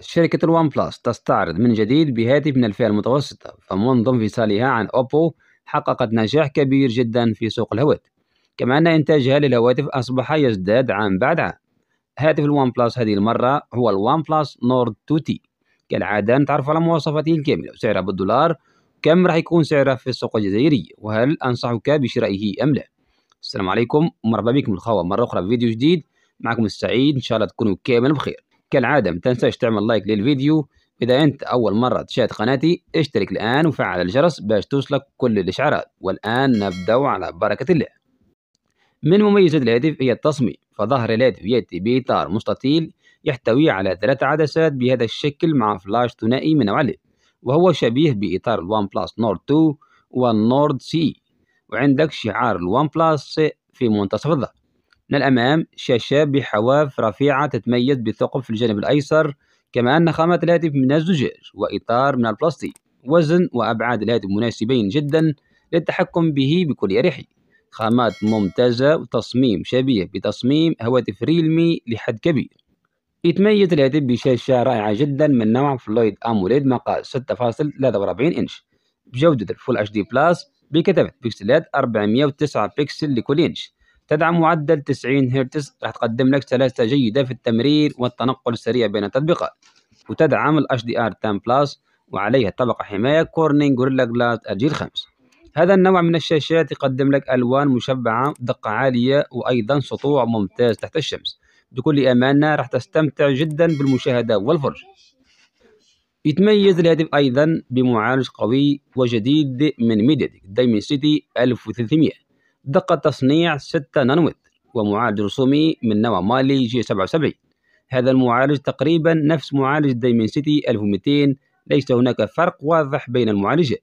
شركة الوان بلس تستعرض من جديد بهاتف من الفئة المتوسطة فمنذ انفصالها عن أوبو حققت نجاح كبير جدا في سوق الهواتف كما أن إنتاجها للهواتف أصبح يزداد عام بعد عام هاتف الوان بلس هذه المرة هو الوان بلس نورد 2 تي كالعادة نتعرف على مواصفاته الكاملة وسعره بالدولار كم راح يكون سعره في السوق الجزائري وهل أنصحك بشرائه أم لا السلام عليكم ومرحبا بكم الخوة مرة أخرى في فيديو جديد معكم السعيد إن شاء الله تكونوا كامل بخير كالعادة ما تنساش تعمل لايك للفيديو إذا أنت أول مرة تشاهد قناتي اشترك الآن وفعل الجرس باش توصلك كل الإشعارات والآن نبدأ على بركة الله من مميزات الهاتف هي التصميم فظهر الهاتف يأتي بإطار مستطيل يحتوي على ثلاث عدسات بهذا الشكل مع فلاش ثنائي من نوع وهو شبيه بإطار الوان بلس نورد 2 والنورد سي وعندك شعار الوان بلس في منتصف الظهر من الأمام شاشة بحواف رفيعة تتميز بثقب في الجانب الأيسر كما أن خامات الهاتف من الزجاج وإطار من البلاستيك وزن وأبعاد الهاتف مناسبين جدا للتحكم به بكل أريحية خامات ممتازة وتصميم شبيه بتصميم هواتف ريلمي لحد كبير يتميز الهاتف بشاشة رائعة جدا من نوع فلويد أموليد مقاس 6.43 إنش بجودة الفول اتش دي بلس بكثافة بكسلات 409 بكسل لكل إنش تدعم معدل 90 هرتز راح تقدم لك سلاسة جيدة في التمرير والتنقل السريع بين التطبيقات وتدعم ال HDR 10 بلس وعليها طبقة حماية كورنينج غوريلا جلاس الجيل 5 هذا النوع من الشاشات يقدم لك ألوان مشبعة دقة عالية وأيضا سطوع ممتاز تحت الشمس بكل أمانة راح تستمتع جدا بالمشاهدة والفرج يتميز الهاتف أيضا بمعالج قوي وجديد من ميديا دايمن سيتي 1300 دقة تصنيع 6 نانومتر ومعالج رسومي من نوع مالي جي 77 هذا المعالج تقريبا نفس معالج دايمنسيتي 1200 ليس هناك فرق واضح بين المعالجين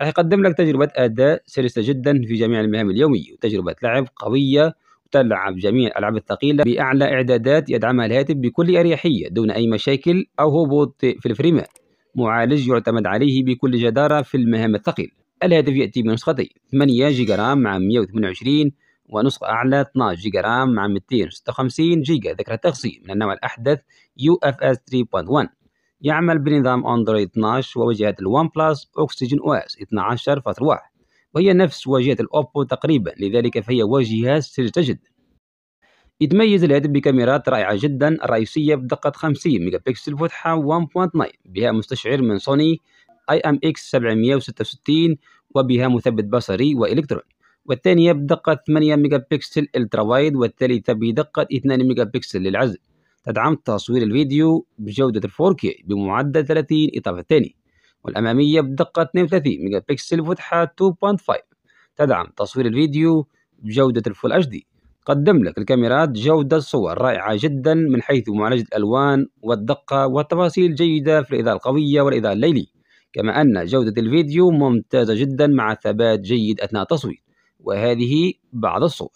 راح يقدم لك تجربة أداء سلسة جدا في جميع المهام اليومية وتجربة لعب قوية وتلعب جميع الألعاب الثقيلة بأعلى إعدادات يدعمها الهاتف بكل أريحية دون أي مشاكل أو هبوط في الفريمات معالج يعتمد عليه بكل جدارة في المهام الثقيلة الهدف يأتي بنسختين 8 جيجا رام مع 128 ونسخة أعلى 12 جيجا رام مع 256 جيجا ذكرى تخزين من النوع الأحدث UFS 3.1 يعمل بنظام أندرويد 12 وواجهة الون بلس أوكسجين أو اس 12.1 وهي نفس واجهة الأوبو تقريبا لذلك فهي واجهة سريعة جدا يتميز الهاتف بكاميرات رائعة جدا الرئيسية بدقة 50 ميجا بكسل فتحة 1.9 بها مستشعر من سوني اي ام اكس 766 وبها مثبت بصري والكترون والثانية بدقة 8 ميجا بكسل الترا وايد والثالثة بدقة 2 ميجا بكسل للعزل تدعم تصوير الفيديو بجودة 4K بمعدل 30 إطار الثاني والأمامية بدقة 32 ميجا بكسل فتحة 2.5 تدعم تصوير الفيديو بجودة الفول اتش دي قدم لك الكاميرات جودة صور رائعة جدا من حيث معالجة الألوان والدقة والتفاصيل جيدة في الإضاءة القوية والإضاءة الليلية كما أن جودة الفيديو ممتازة جدا مع ثبات جيد أثناء التصوير وهذه بعض الصور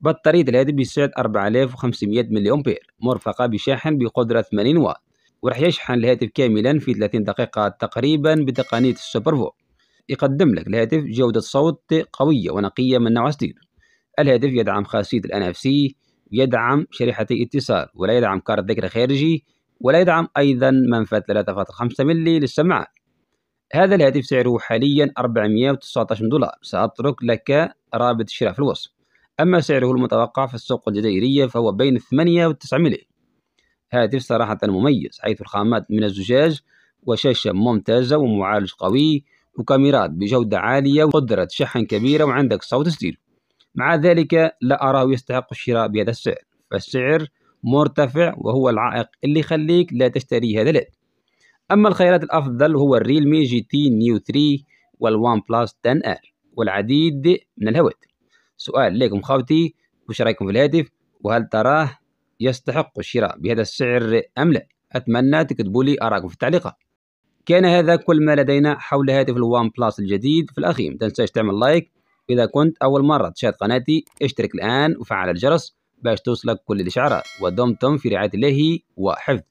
بطارية الهاتف بسعة 4500 ملي أمبير مرفقة بشاحن بقدرة 80 واط وراح يشحن الهاتف كاملا في 30 دقيقة تقريبا بتقنية السوبر فو يقدم لك الهاتف جودة صوت قوية ونقية من نوع ستير الهاتف يدعم خاصية الـ NFC يدعم شريحتي اتصال ولا يدعم كارت ذكرى خارجي ولا يدعم أيضا منفذ 3.5 ملي للسماعة هذا الهاتف سعره حاليا 419 دولار سأترك لك رابط الشراء في الوصف أما سعره المتوقع في السوق الجزائرية فهو بين 8 و 9 ملي هاتف صراحة مميز حيث الخامات من الزجاج وشاشة ممتازة ومعالج قوي وكاميرات بجودة عالية وقدرة شحن كبيرة وعندك صوت ستيريو مع ذلك لا أراه يستحق الشراء بهذا السعر فالسعر مرتفع وهو العائق اللي يخليك لا تشتري هذا اليد أما الخيارات الأفضل هو الريلمي جي تي نيو 3 والوان بلس 10 ار والعديد من الهواتف سؤال لكم خاوتي وش رايكم في الهاتف وهل تراه يستحق الشراء بهذا السعر أم لا أتمنى تكتبوا لي أراكم في التعليقات كان هذا كل ما لدينا حول هاتف الوان بلس الجديد في الأخير تنساش تعمل لايك إذا كنت أول مرة تشاهد قناتي اشترك الآن وفعل الجرس باش توصلك كل الإشعارات ودمتم في رعاية الله وحفظ